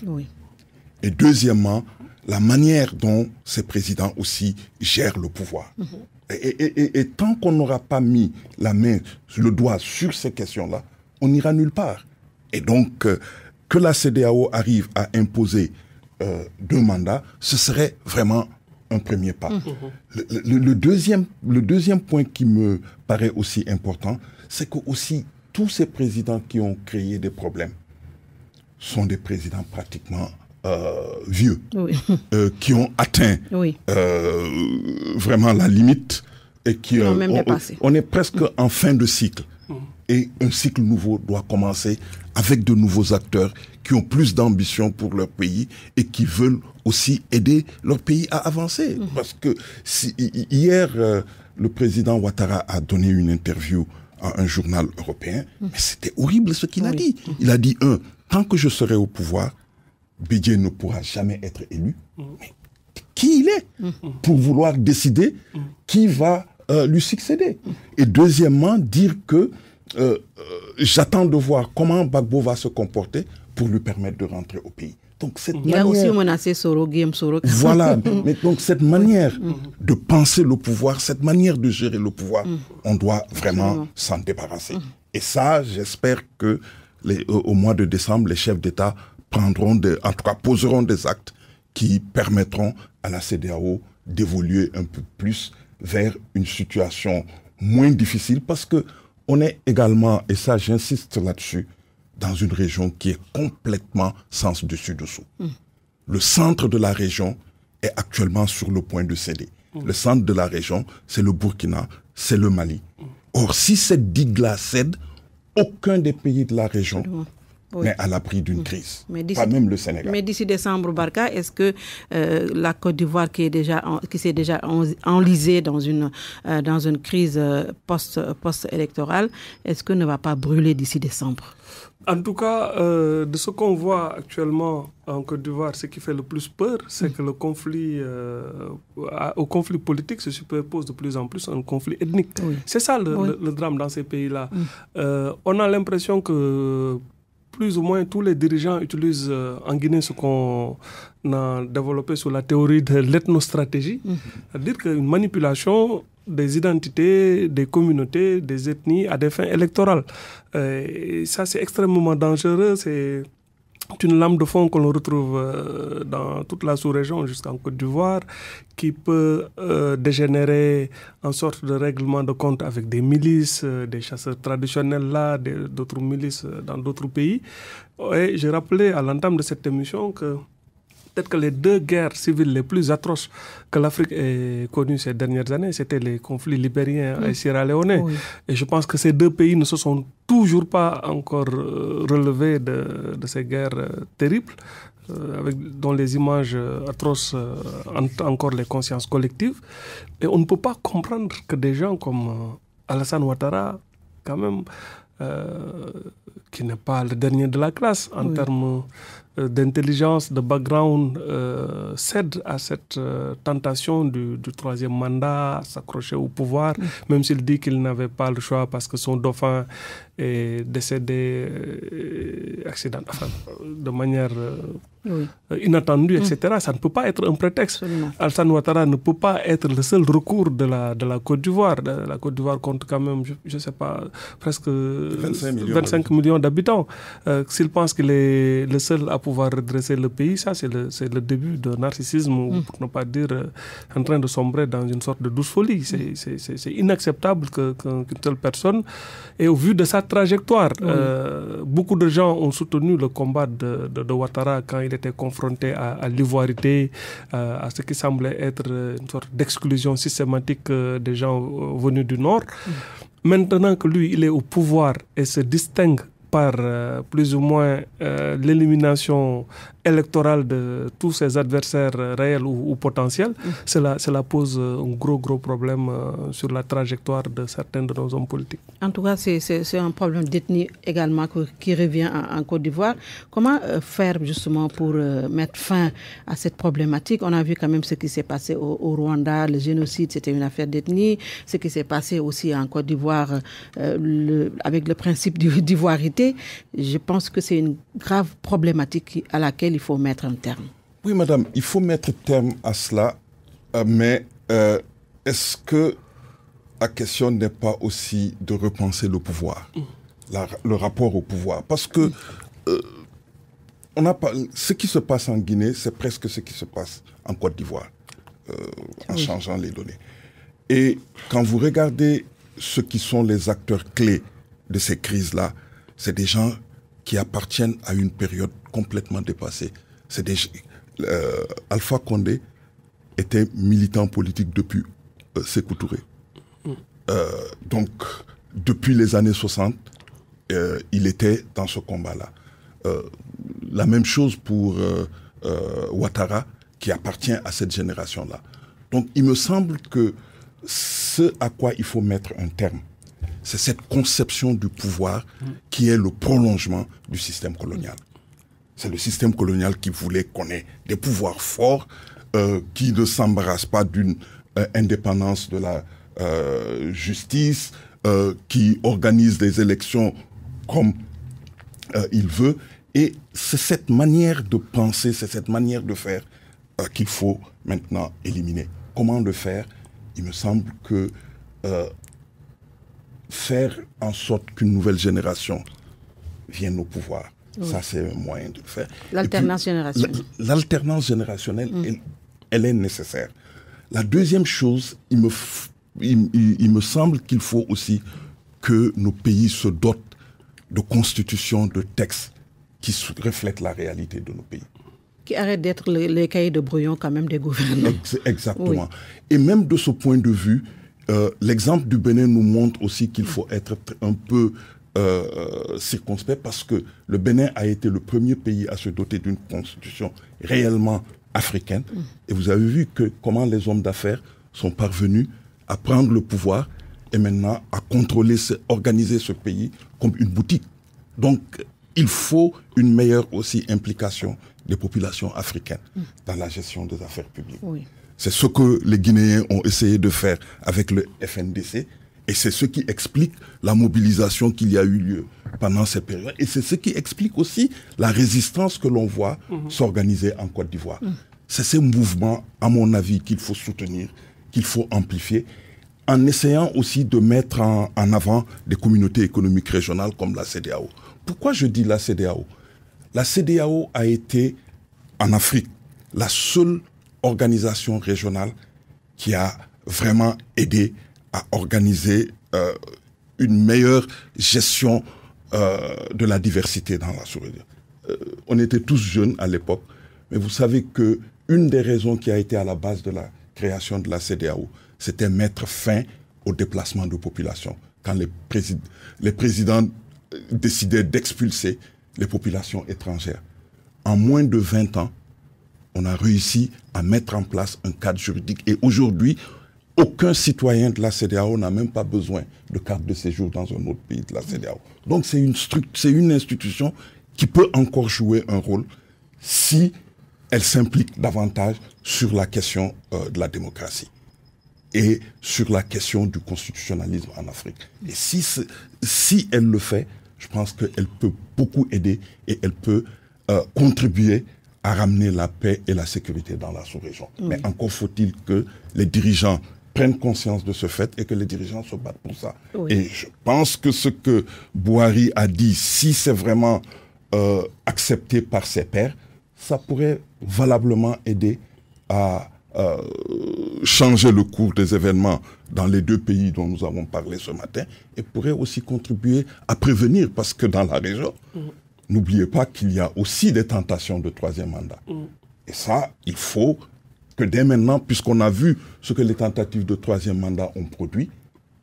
Et deuxièmement, la manière dont ces présidents aussi gèrent le pouvoir. Mhm. Et, tant qu'on n'aura pas mis la main, le doigt sur ces questions-là, on n'ira nulle part. Et donc, euh, que la CDAO arrive à imposer euh, deux mandats, ce serait vraiment un premier pas. Mhm. Le, deuxième, le deuxième point qui me paraît aussi important, c'est que aussi tous ces présidents qui ont créé des problèmes sont des présidents pratiquement euh, vieux euh, qui ont atteint euh, vraiment la limite et qui ont on, est presque en fin de cycle mm. et un cycle nouveau doit commencer avec de nouveaux acteurs qui ont plus d'ambition pour leur pays et qui veulent aussi aider leur pays à avancer mm-hmm. parce que si, hier le président Ouattara a donné une interview à un journal européen mm. mais c'était horrible ce qu'il a dit mm-hmm. il a dit un tant que je serai au pouvoir Bidjé ne pourra jamais être élu. Mm. Mais qui il est mm. pour vouloir décider mm. qui va euh, lui succéder Et deuxièmement, dire que euh, euh, j'attends de voir comment Bagbo va se comporter pour lui permettre de rentrer au pays. Donc cette il a aussi menacé Soro, Guillaume Soro. Voilà, mais donc cette manière de penser le pouvoir, cette manière de gérer le pouvoir, on doit vraiment s'en débarrasser. Et ça, j'espère que au mois de décembre, les chefs d'État prendront des, en tout cas, poseront des actes qui permettront à la CDAO d'évoluer un peu plus vers une situation moins difficile parce que on est également, et ça j'insiste là-dessus, dans une région qui est complètement sens dessus-dessous. Mm. Le centre de la région est actuellement sur le point de céder. Mm. Le centre de la région, c'est le Burkina, c'est le Mali. Mm. Or, si cette digue-là cède, aucun des pays de la région mais à l'abri d'une crise. Mm. Mais pas même le Sénégal. Mais d'ici décembre, Barca, est-ce que euh, la Côte d'Ivoire, qui est déjà qui s'est déjà enlisée dans une euh, dans une crise euh, post post électorale, est-ce que ne va pas brûler d'ici décembre En tout cas, de ce qu'on voit actuellement en Côte d'Ivoire, ce qui fait le plus peur, c'est que le conflit au conflit politique se superpose de plus en plus un conflit ethnique. C'est ça le, drame dans ces pays-là. Mm. on a l'impression que plus ou moins tous les dirigeants utilisent euh, en Guinée ce qu'on a développé sur la théorie de l'ethnostratégie, mhm. c'est-à-dire qu'une manipulation des identités, des communautés, des ethnies à des fins électorales. Euh, ça, c'est extrêmement dangereux. C'est c'est une lame de fond qu'on retrouve euh, dans toute la sous-région jusqu'en Côte d'Ivoire, qui peut euh, dégénérer en sorte de règlement de compte avec des milices, euh, des chasseurs traditionnels là, d'autres milices dans d'autres pays. Et j'ai rappelé à l'entame de cette émission que Peut-être que les deux guerres civiles les plus atroces que l'Afrique ait connues ces dernières années, c'était les conflits libériens et Sierra Et je pense que ces deux pays ne se sont toujours pas encore euh, relevés de, ces guerres euh, terribles. Euh, avec, dont les images atroces euh, encore les consciences collectives. Et on ne peut pas comprendre que des gens comme Alassane Ouattara, quand même, qui n'est pas le dernier de la classe en termes euh, d'intelligence, de background euh, cède à cette euh, tentation du, troisième mandat, s'accrocher au pouvoir, mm. même s'il dit qu'il n'avait pas le choix parce que son dauphin est décédé euh, accident, enfin, de manière euh, inattendue, etc., mm. ça ne peut pas être un prétexte. Alsan Ouattara ne peut pas être le seul recours de la, de la Côte d'Ivoire. La Côte d'Ivoire compte quand même, je ne sais pas, presque 25 millions, d'habitants. Euh, s'il pense qu'il est le seul à pouvoir redresser le pays, ça c'est le, le, début de narcissisme, ou mm. pour ne pas dire en train de sombrer dans une sorte de douce folie. C'est mm. inacceptable qu'une telle personne, et au vu de ça, trajectoire. Euh, beaucoup de gens ont soutenu le combat de, Ouattara quand il était confronté à, l'ivoirité, euh, à ce qui semblait être une sorte d'exclusion systématique euh, des gens venus du Nord. Mm. Maintenant que lui, il est au pouvoir et se distingue par plus ou moins l'élimination électorale de tous ses adversaires réels ou, potentiels, mm. cela, cela pose euh, un gros, gros problème euh, sur la trajectoire de certains de nos hommes politiques. En tout cas, c'est un problème d'ethnie également qui revient en, Côte d'Ivoire. Comment euh, faire justement pour mettre fin à cette problématique On a vu quand même ce qui s'est passé au, Rwanda, le génocide, c'était une affaire d'ethnie, ce qui s'est passé aussi en Côte d'Ivoire avec le principe d'ivoirité. Je pense que c'est une grave problématique à laquelle il faut mettre un terme. Oui, madame, il faut mettre terme à cela, euh, mais euh, est-ce que la question n'est pas aussi de repenser le pouvoir, le rapport au pouvoir Parce que euh, on ce qui se passe en Guinée, c'est presque ce qui se passe en Côte d'Ivoire, en changeant les données. Et quand vous regardez ceux qui sont les acteurs clés de ces crises-là, c'est des gens qui appartiennent à une période complètement dépassée. C'est des, euh, Alpha Condé était militant politique depuis euh, euh donc, depuis les années 60, euh, il était dans ce combat-là. la même chose pour Ouattara, qui appartient à cette génération-là. Donc, il me semble que ce à quoi il faut mettre un terme, c'est cette conception du pouvoir qui est le prolongement du système colonial. C'est le système colonial qui voulait qu'on ait des pouvoirs forts euh, qui ne s'embarrassent pas d'une euh, indépendance de la euh, justice, qui organise des élections comme il veut. Et c'est cette manière de penser, c'est cette manière de faire qu'il faut maintenant éliminer. Comment le faire Il me semble que faire en sorte qu'une nouvelle génération vienne au pouvoir. Ça, c'est un moyen de le faire. L'alternance générationnelle. L'alternance générationnelle, mm. elle, est nécessaire. La deuxième chose, il me, semble qu'il faut aussi que nos pays se dotent de constitutions, de textes qui reflètent la réalité de nos pays. Qui arrêtent d'être les, cahiers de brouillon quand même des gouvernements. Exactement. Et même de ce point de vue, euh, l'exemple du Bénin nous montre aussi qu'il faut être un peu euh, euh, circonspect parce que le Bénin a été le premier pays à se doter d'une constitution réellement africaine. Mm. Et vous avez vu que comment les hommes d'affaires sont parvenus à prendre le pouvoir et maintenant à contrôler, organiser ce pays comme une boutique. Donc, il faut une meilleure aussi implication des populations africaines mm. dans la gestion des affaires publiques. C'est ce que les Guinéens ont essayé de faire avec le FNDC. Et c'est ce qui explique la mobilisation qu'il y a eu lieu pendant cette période Et c'est ce qui explique aussi la résistance que l'on voit mhm. s'organiser en Côte d'Ivoire. C'est ces mouvements, à mon avis, qu'il faut soutenir, qu'il faut amplifier, en essayant aussi de mettre en, en, avant des communautés économiques régionales comme la CDAO. Pourquoi je dis la CDAO La CDAO a été, en Afrique, la seule organisation régionale qui a vraiment aidé à organiser euh, une meilleure gestion euh, de la diversité dans la souveraineté. Euh, on était tous jeunes à l'époque, mais vous savez que une des raisons qui a été à la base de la création de la CDAO, c'était mettre fin au déplacement de population. Quand les, les présidents décidaient d'expulser les populations étrangères, en moins de 20 ans, on a réussi à mettre en place un cadre juridique. Et aujourd'hui, aucun citoyen de la CDAO n'a même pas besoin de carte de séjour dans un autre pays de la CDAO. Donc c'est une, une institution qui peut encore jouer un rôle si elle s'implique davantage sur la question euh, de la démocratie et sur la question du constitutionnalisme en Afrique. Et si, si elle le fait, je pense qu'elle peut beaucoup aider et elle peut euh, contribuer à ramener la paix et la sécurité dans la sous-région. Mm. Mais encore faut-il que les dirigeants prennent conscience de ce fait et que les dirigeants se battent pour ça. Et je pense que ce que Bouhari a dit, si c'est vraiment euh, accepté par ses pairs, ça pourrait valablement aider à euh, changer le cours des événements dans les deux pays dont nous avons parlé ce matin et pourrait aussi contribuer à prévenir, parce que dans la région, mm n'oubliez pas qu'il y a aussi des tentations de troisième mandat. Mm. Et ça, il faut que dès maintenant, puisqu'on a vu ce que les tentatives de troisième mandat ont produit,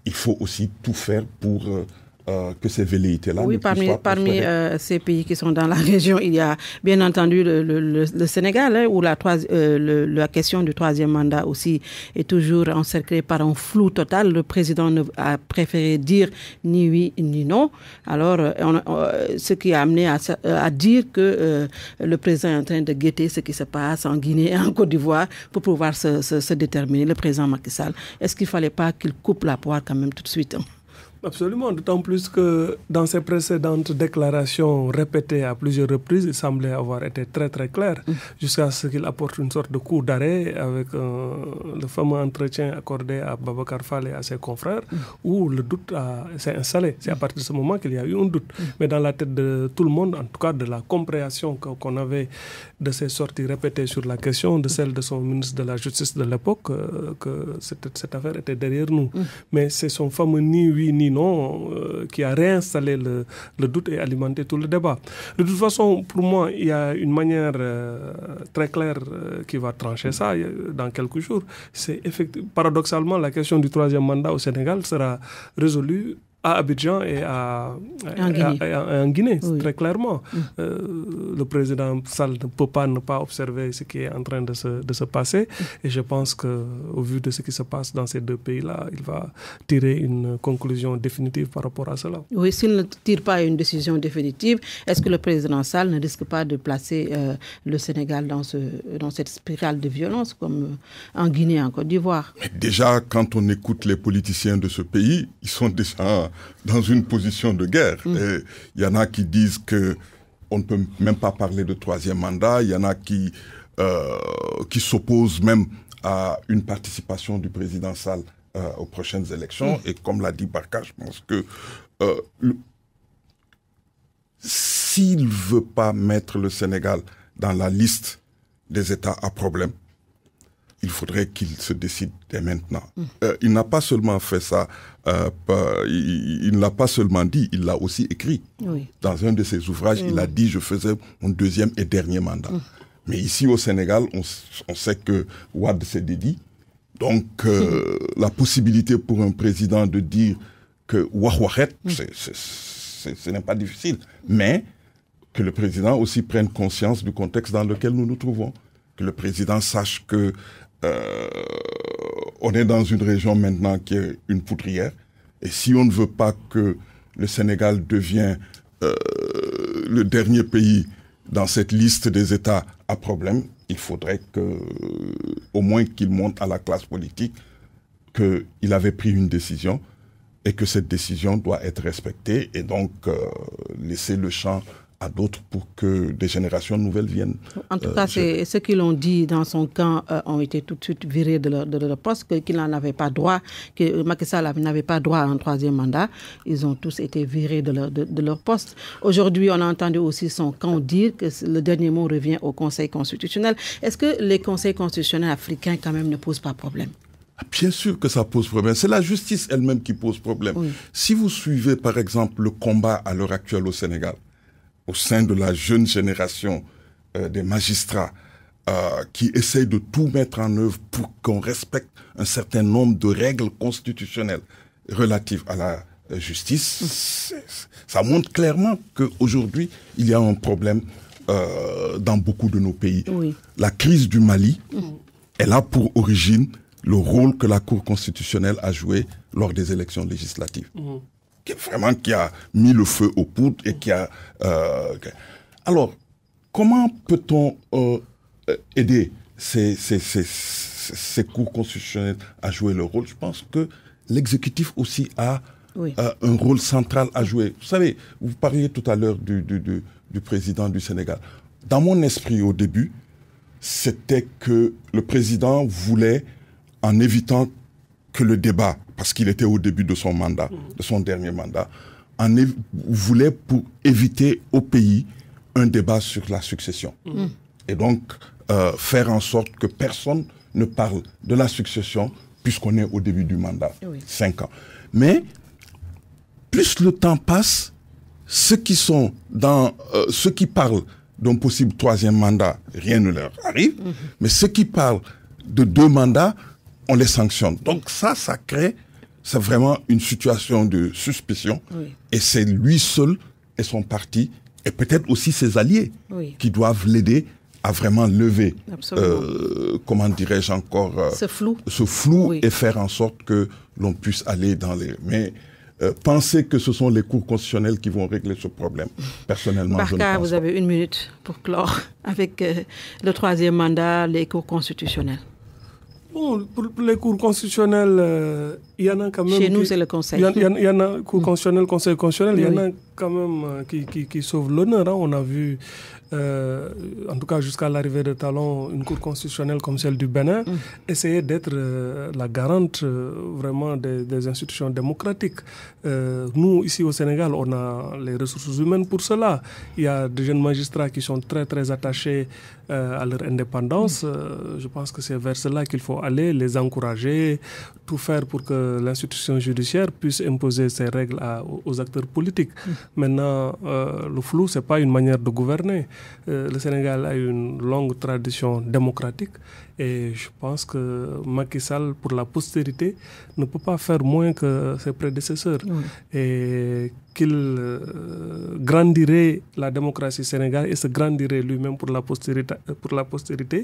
il faut aussi tout faire pour... Euh, euh, que ces velléités-là. Oui, parmi, euh, ces pays qui sont dans la région, il y a bien entendu le, Sénégal, hein, où la, euh, la question du troisième mandat aussi est toujours encerclée par un flou total. Le président a préféré dire ni oui ni non. Alors, ce qui a amené à, dire que le président est en train de guetter ce qui se passe en Guinée et en Côte d'Ivoire pour pouvoir se, déterminer, le président Macky Sall. Est-ce qu'il ne fallait pas qu'il coupe la poire quand même tout de suite hein? Absolument, d'autant plus que dans ses précédentes déclarations répétées à plusieurs reprises, il semblait avoir été très très clair, mm. jusqu'à ce qu'il apporte une sorte de coup d'arrêt avec euh, le fameux entretien accordé à Babacar Fall et à ses confrères, mm. où le doute s'est installé. C'est à mm. partir de ce moment qu'il y a eu un doute. Mais dans la tête de tout le monde, en tout cas de la compréhension qu'on avait de ses sorties répétées sur la question, de celle de son ministre de la Justice de l'époque, euh, que cette, affaire était derrière nous. Mm. Mais c'est son fameux ni oui ni non euh, qui a réinstallé le, le, doute et alimenté tout le débat. De toute façon, pour moi, il y a une manière euh, très claire qui va trancher ça dans quelques jours. C'est paradoxalement la question du troisième mandat au Sénégal sera résolue à Abidjan et à, en Guinée, très clairement. Mm. Euh, le président Sall ne peut pas ne pas observer ce qui est en train de se, de se passer. Et je pense qu'au vu de ce qui se passe dans ces deux pays-là, il va tirer une conclusion définitive par rapport à cela. Oui, s'il ne tire pas une décision définitive, est-ce que le président Sall ne risque pas de placer euh, le Sénégal dans, ce, dans cette spirale de violence comme euh, en Guinée, en Côte d'Ivoire Déjà, quand on écoute les politiciens de ce pays, ils sont déjà dans une position de guerre. Mm. il y en a qui disent que on ne peut même pas parler de troisième mandat. Il y en a qui euh, qui s'opposent même à une participation du président Sall euh, aux prochaines élections. Mm. Et comme l'a dit Barca, je pense que euh, s'il ne veut pas mettre le Sénégal dans la liste des États à problème, il faudrait qu'il se décide dès maintenant. Euh, il n'a pas seulement fait ça, euh, il ne l'a pas seulement dit, il l'a aussi écrit. Dans un de ses ouvrages, il a dit, je faisais mon deuxième et dernier mandat. Mm. Mais ici au Sénégal, on, sait que Ouad s'est dédié. Donc euh, mm. la possibilité pour un président de dire que mm. c'est ce n'est pas difficile. Mais que le président aussi prenne conscience du contexte dans lequel nous nous trouvons que le président sache que euh, on est dans une région maintenant qui est une poutrière. Et si on ne veut pas que le Sénégal devienne euh, le dernier pays dans cette liste des États à problème, il faudrait que, euh, au moins qu'il monte à la classe politique qu'il avait pris une décision et que cette décision doit être respectée et donc laisser le champ à d'autres pour que des générations nouvelles viennent. En tout euh, cas, ceux qui l'ont dit dans son camp euh, ont été tout de suite virés de leur, poste, qu'ils n'en avaient pas droit, que euh, Macky Sall n'avait pas droit à un troisième mandat. Ils ont tous été virés de leur, poste. Aujourd'hui, on a entendu aussi son camp dire que le dernier mot revient au Conseil constitutionnel. Est-ce que les conseils constitutionnels africains, quand même, ne posent pas problème ah, Bien sûr que ça pose problème. C'est la justice elle-même qui pose problème. Si vous suivez, par exemple, le combat à l'heure actuelle au Sénégal, au sein de la jeune génération euh, des magistrats euh, qui essayent de tout mettre en œuvre pour qu'on respecte un certain nombre de règles constitutionnelles relatives à la euh, justice, mm. ça montre clairement qu'aujourd'hui, il y a un problème dans beaucoup de nos pays. La crise du Mali, mm. elle a pour origine le rôle que la Cour constitutionnelle a joué lors des élections législatives. Mm qui vraiment qui a mis le feu aux poudres et qui a. Euh, alors, comment peut-on euh, euh, aider ces, cours constitutionnels à jouer leur rôle Je pense que l'exécutif aussi a un rôle central à jouer. Vous savez, vous parliez tout à l'heure du, du, président du Sénégal. Dans mon esprit, au début, c'était que le président voulait, en évitant que le débat, parce qu'il était au début de son mandat, de son dernier mandat, en voulait pour éviter au pays un débat sur la succession. Mm. Et donc, euh, faire en sorte que personne ne parle de la succession puisqu'on est au début du mandat, cinq ans. Mais plus le temps passe, ceux qui sont dans, euh, ceux qui parlent d'un possible troisième mandat, rien ne leur arrive. Mm-hmm. Mais ceux qui parlent de deux mandats, on les sanctionne. Donc ça, ça crée, c'est vraiment une situation de suspicion. Et c'est lui seul et son parti, et peut-être aussi ses alliés, qui doivent l'aider à vraiment lever, euh, comment dirais-je encore, euh, ce flou, et faire en sorte que l'on puisse aller dans les... Mais euh, pensez penser que ce sont les cours constitutionnels qui vont régler ce problème. Personnellement, je ne pense vous avez une minute pour clore avec le troisième mandat, les cours constitutionnels pour, les cours constitutionnels, euh, il y en a quand même. Chez nous, c'est le conseil. Il y, en, a, cours constitutionnels, conseil constitutionnel, il y en a mm. quand même euh, qui, qui, sauvent l'honneur. Hein. On a vu, euh, en tout cas jusqu'à l'arrivée de Talon, une cour constitutionnelle comme celle du Bénin, mm. essayer d'être la garante vraiment des, des, institutions démocratiques. nous, ici au Sénégal, on a les ressources humaines pour cela. Il y a des jeunes magistrats qui sont très, très attachés euh, à leur indépendance. Euh, je pense que c'est vers cela qu'il faut aller, les encourager, tout faire pour que l'institution judiciaire puisse imposer ses règles aux acteurs politiques. Mm. Maintenant, euh, le flou, c'est pas une manière de gouverner. le Sénégal a une longue tradition démocratique et je pense que Macky Sall, pour la postérité, ne peut pas faire moins que ses prédécesseurs. Et qu'il euh, grandirait la démocratie sénégalaise et se grandirait lui-même pour la postérité,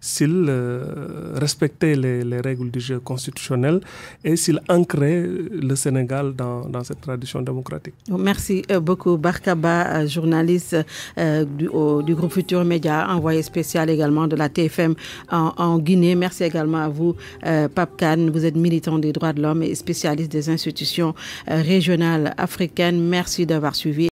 s'il euh, respectait les, règles du jeu constitutionnel et s'il ancrait le Sénégal dans, cette tradition démocratique. Oh, merci euh, beaucoup, Barkaba, journaliste du, groupe Futur Média, envoyé spécial également de la TFM en, en Guinée. Merci également à vous, Pape Khan. Vous êtes militant des droits de l'homme et spécialiste des institutions régionales africaines. Merci d'avoir suivi.